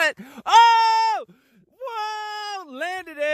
got it. Oh, whoa, landed it.